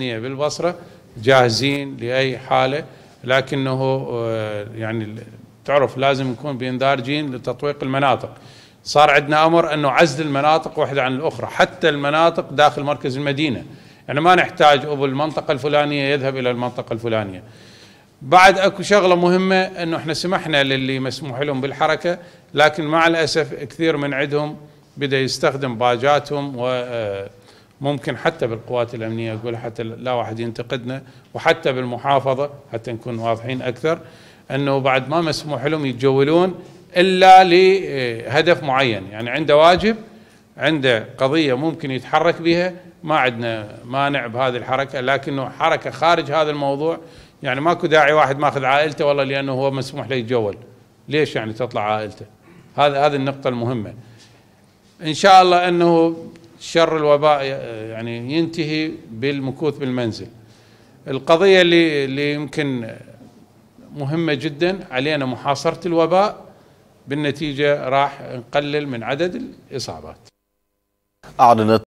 بالبصرة جاهزين لأي حالة لكنه آه، يعني تعرف لازم نكون بإندارجين لتطويق المناطق صار عندنا أمر أنه عزل المناطق واحدة عن الأخرى حتى المناطق داخل مركز المدينة يعني ما نحتاج أبو المنطقة الفلانية يذهب إلى المنطقة الفلانية بعد اكو شغله مهمه انه احنا سمحنا للي مسموح لهم بالحركه لكن مع الاسف كثير من عندهم بدا يستخدم باجاتهم و آه، ممكن حتى بالقوات الامنيه اقول حتى لا واحد ينتقدنا وحتى بالمحافظه حتى نكون واضحين اكثر انه بعد ما مسموح لهم يتجولون الا لهدف معين يعني عنده واجب عنده قضيه ممكن يتحرك بها ما عندنا مانع بهذه الحركه لكنه حركه خارج هذا الموضوع يعني ماكو داعي واحد ماخذ عائلته والله لانه هو مسموح له يتجول ليش يعني تطلع عائلته هذا هذه النقطه المهمه ان شاء الله انه شر الوباء آه، يعني ينتهي بالمكوث بالمنزل القضية اللي, اللي يمكن مهمة جدا علينا محاصرة الوباء بالنتيجة راح نقلل من عدد الإصابات أعلنت